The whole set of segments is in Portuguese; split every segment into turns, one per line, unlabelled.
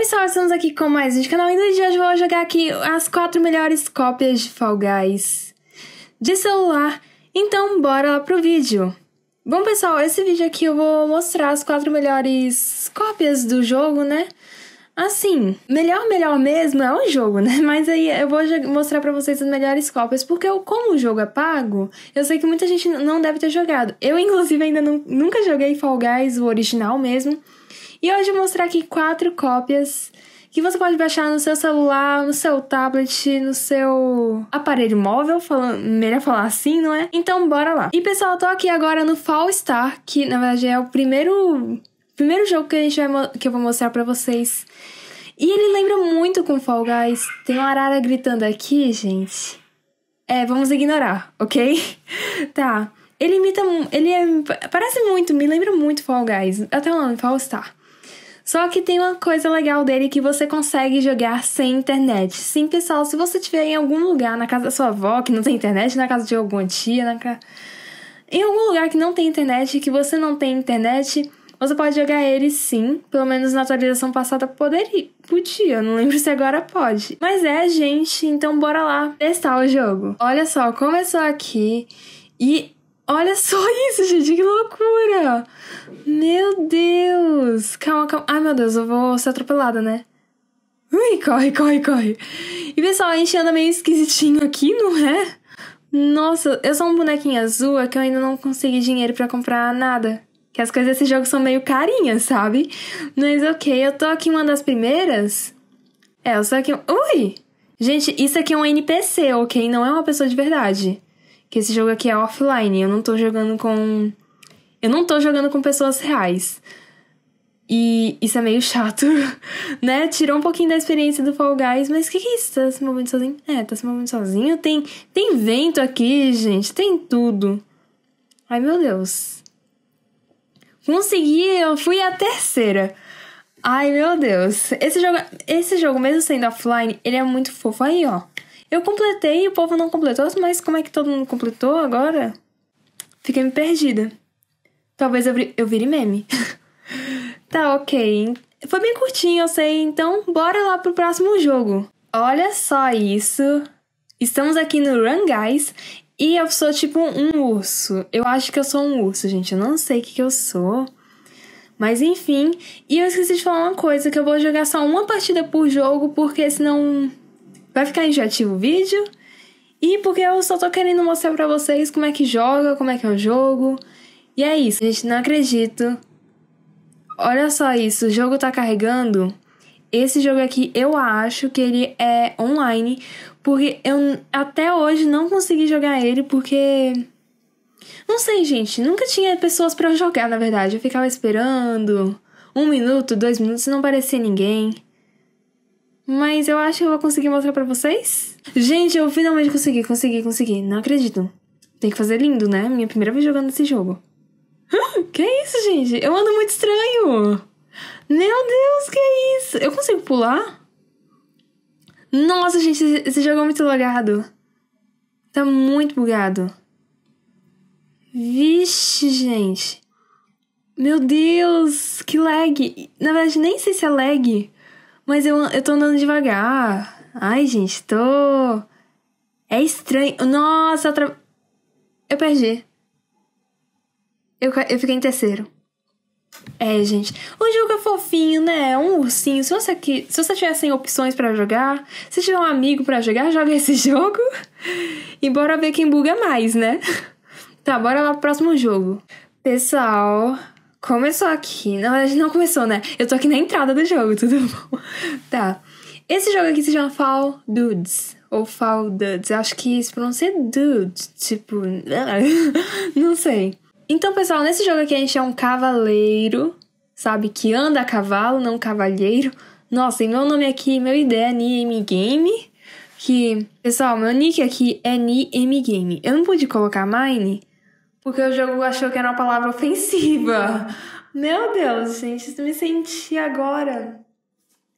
Salve, salve, estamos aqui com mais um canal e no dia de hoje vou jogar aqui as quatro melhores cópias de Fall Guys de celular, então bora lá pro vídeo. Bom pessoal, esse vídeo aqui eu vou mostrar as quatro melhores cópias do jogo, né? Assim, melhor, melhor mesmo é o jogo, né? Mas aí eu vou mostrar para vocês as melhores cópias, porque eu, como o jogo é pago, eu sei que muita gente não deve ter jogado. Eu, inclusive, ainda não, nunca joguei Fall Guys, o original mesmo. E hoje eu vou mostrar aqui quatro cópias que você pode baixar no seu celular, no seu tablet, no seu aparelho móvel, falando, melhor falar assim, não é? Então bora lá. E pessoal, eu tô aqui agora no Fall Star, que na verdade é o primeiro primeiro jogo que, a gente vai, que eu vou mostrar para vocês. E ele lembra muito com Fall Guys. Tem uma arara gritando aqui, gente. É, vamos ignorar, ok? tá. Ele imita. Ele é, parece muito, me lembra muito Fall Guys. Até o nome, Fall Star. Só que tem uma coisa legal dele que você consegue jogar sem internet. Sim, pessoal, se você estiver em algum lugar, na casa da sua avó, que não tem internet, na casa de alguma tia, na casa em algum lugar que não tem internet, que você não tem internet, você pode jogar ele sim, pelo menos na atualização passada poderia, podia, não lembro se agora pode. Mas é, gente, então bora lá testar o jogo. Olha só, começou aqui e Olha só isso, gente, que loucura! Meu Deus! Calma, calma. Ai, meu Deus, eu vou ser atropelada, né? Ui, corre, corre, corre. E pessoal, a gente anda meio esquisitinho aqui, não é? Nossa, eu sou um bonequinho azul é que eu ainda não consegui dinheiro para comprar nada. Que as coisas desse jogo são meio carinhas, sabe? Mas ok, eu tô aqui uma das primeiras. É, eu sou aqui. Ui! Gente, isso aqui é um NPC, ok? Não é uma pessoa de verdade. Que esse jogo aqui é offline. Eu não tô jogando com. Eu não tô jogando com pessoas reais. E isso é meio chato, né? Tirou um pouquinho da experiência do Fall Guys, mas que que é isso? Tá se movendo sozinho? É, tá se movendo sozinho. Tem, tem vento aqui, gente. Tem tudo. Ai, meu Deus. Consegui, eu fui a terceira. Ai, meu Deus. Esse jogo, esse jogo, mesmo sendo offline, ele é muito fofo. Aí, ó. Eu completei e o povo não completou, mas como é que todo mundo completou agora? Fiquei me perdida. Talvez eu, eu vire meme. tá, ok. Foi bem curtinho, eu sei. Então, bora lá pro próximo jogo. Olha só isso. Estamos aqui no Run Guys e eu sou tipo um urso. Eu acho que eu sou um urso, gente. Eu não sei o que, que eu sou. Mas enfim. E eu esqueci de falar uma coisa: que eu vou jogar só uma partida por jogo, porque senão vai ficar enjoativo o vídeo. E porque eu só tô querendo mostrar pra vocês como é que joga, como é que é o jogo. E é isso, gente. Não acredito. Olha só isso: o jogo tá carregando. Esse jogo aqui eu acho que ele é online, porque eu até hoje não consegui jogar ele porque não sei, gente, nunca tinha pessoas para jogar, na verdade. Eu ficava esperando um minuto, dois minutos e não aparecia ninguém. Mas eu acho que eu vou conseguir mostrar para vocês. Gente, eu finalmente consegui, consegui, consegui. Não acredito. Tem que fazer lindo, né? Minha primeira vez jogando esse jogo. que isso, gente? Eu ando muito estranho. Meu Deus, que é isso? Eu consigo pular? Nossa, gente, esse jogo é muito lagado. Tá muito bugado. Vixe, gente. Meu Deus, que lag. Na verdade, nem sei se é lag, mas eu, eu tô andando devagar. Ai, gente, tô. É estranho. Nossa, eu, tra... eu perdi. Eu, eu fiquei em terceiro. É, gente. o jogo é fofinho, né? Um ursinho. Se você, que, se você tiver sem opções para jogar, se tiver um amigo para jogar, joga esse jogo. E bora ver quem buga mais, né? Tá, bora lá pro próximo jogo. Pessoal, começou aqui. Na verdade, não começou, né? Eu tô aqui na entrada do jogo, tudo bom? Tá. Esse jogo aqui se chama Fall Dudes. Ou Fall Dudes. Acho que se pronuncia Dude. Tipo. Não sei. Então, pessoal, nesse jogo aqui a gente é um cavaleiro, sabe? Que anda a cavalo, não cavalheiro. Nossa, e meu nome aqui, meu ideia é NiMGame. Game. Que, pessoal, meu nick aqui é NiMGame. Game. Eu não pude colocar mine porque o jogo achou que era uma palavra ofensiva. Meu Deus, gente, eu me senti agora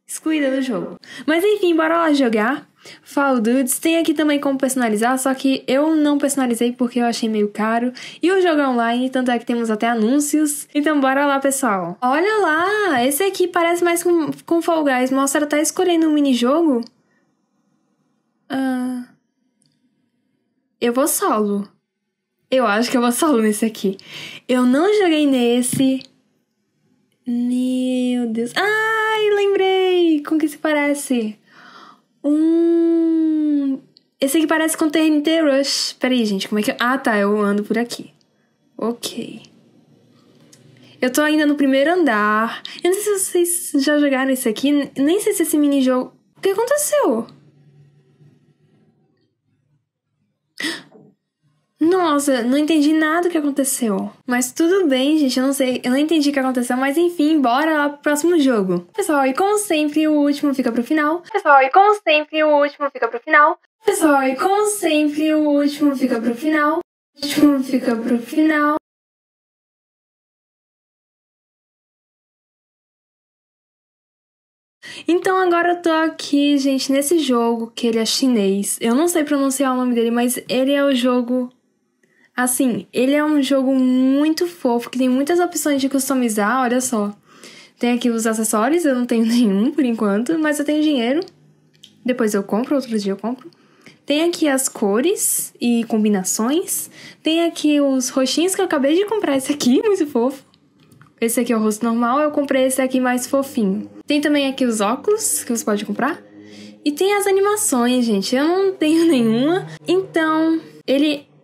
excluída do jogo. Mas enfim, bora lá jogar. Fall Dudes. Tem aqui também como personalizar, só que eu não personalizei porque eu achei meio caro. E o jogo é online, tanto é que temos até anúncios. Então bora lá, pessoal. Olha lá, esse aqui parece mais com, com Fall Guys. Mostra tá escolhendo um minijogo. Ah, eu vou solo. Eu acho que eu vou solo nesse aqui. Eu não joguei nesse. Meu Deus. Ai, lembrei! Com que se parece? Hum. Esse aqui parece com TNT Rush. Peraí, gente, como é que. Eu... Ah, tá, eu ando por aqui. Ok. Eu tô ainda no primeiro andar. Eu não sei se vocês já jogaram esse aqui. Nem sei se esse mini jogo. O que aconteceu? nossa, não entendi nada do que aconteceu. Mas tudo bem, gente, eu não sei, eu não entendi o que aconteceu, mas enfim, bora lá pro próximo jogo. Pessoal, e como sempre, o último fica pro final. Pessoal, e como sempre, o último fica pro final. Pessoal, e como sempre, o último fica pro final. O último fica pro final. Então agora eu tô aqui, gente, nesse jogo que ele é chinês. Eu não sei pronunciar o nome dele, mas ele é o jogo Assim, ele é um jogo muito fofo, que tem muitas opções de customizar, olha só. Tem aqui os acessórios, eu não tenho nenhum por enquanto, mas eu tenho dinheiro. Depois eu compro, outro dia eu compro. Tem aqui as cores e combinações. Tem aqui os roxinhos que eu acabei de comprar esse aqui, muito fofo. Esse aqui é o rosto normal, eu comprei esse aqui mais fofinho. Tem também aqui os óculos que você pode comprar. E tem as animações, gente. Eu não tenho nenhum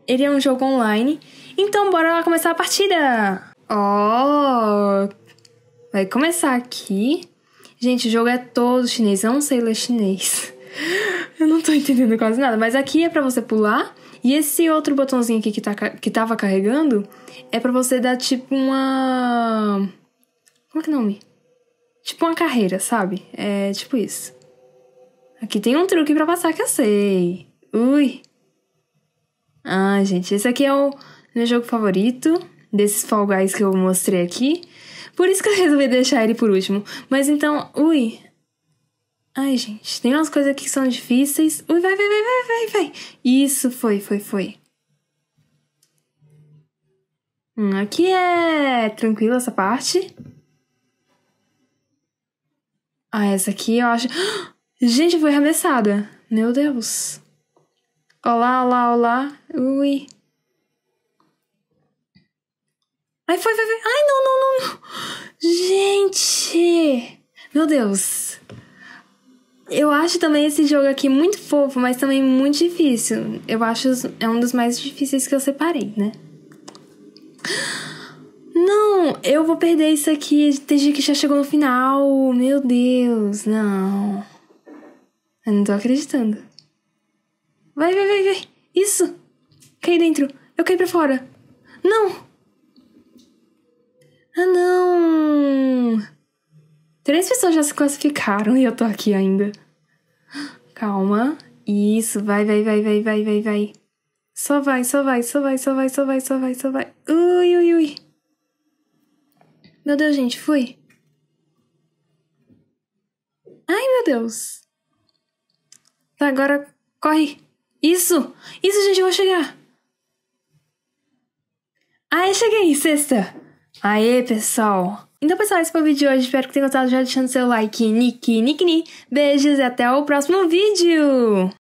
ele é um jogo online. Então bora lá começar a partida! Ó! Oh, vai começar aqui. Gente, o jogo é todo chinês, eu não sei ler chinês. Eu não tô entendendo quase nada, mas aqui é para você pular. E esse outro botãozinho aqui que, tá, que tava carregando é para você dar tipo uma. Como é que é o nome? Tipo uma carreira, sabe? É tipo isso. Aqui tem um truque para passar que eu sei. Ui! Ah, gente, esse aqui é o meu jogo favorito desses Fall Guys que eu mostrei aqui. Por isso que eu resolvi deixar ele por último. Mas então, ui. Ai, gente, tem umas coisas aqui que são difíceis. Ui, vai, vai, vai, vai, vai, vai. Isso, foi, foi, foi. Hum, aqui é tranquilo essa parte. Ah, essa aqui eu acho... Gente, eu fui arremessada. Meu Deus. Olá, olá, olá. Ui. Ai, foi, foi, foi. Ai, não, não, não, não. Gente! Meu Deus. Eu acho também esse jogo aqui muito fofo, mas também muito difícil. Eu acho é um dos mais difíceis que eu separei, né? Não, eu vou perder isso aqui. Tem gente que já chegou no final. Meu Deus, não. Eu não tô acreditando. Vai, vai, vai, vai. Isso! Caí dentro. Eu caí pra fora. Não! Ah, não! Três pessoas já se classificaram e eu tô aqui ainda. Calma. Isso, vai, vai, vai, vai, vai, vai, vai. Só vai, só vai, só vai, só vai, só vai, só vai, só vai. Ui, ui, ui. Meu Deus, gente, fui. Ai, meu Deus. Tá, agora corre. Isso! Isso, gente, eu vou chegar! Aê, cheguei! Sexta! Aê, pessoal! Então, pessoal, esse foi o vídeo de hoje. Espero que tenham gostado. Já deixando seu like. Niki, nick, nick. Beijos e até o próximo vídeo!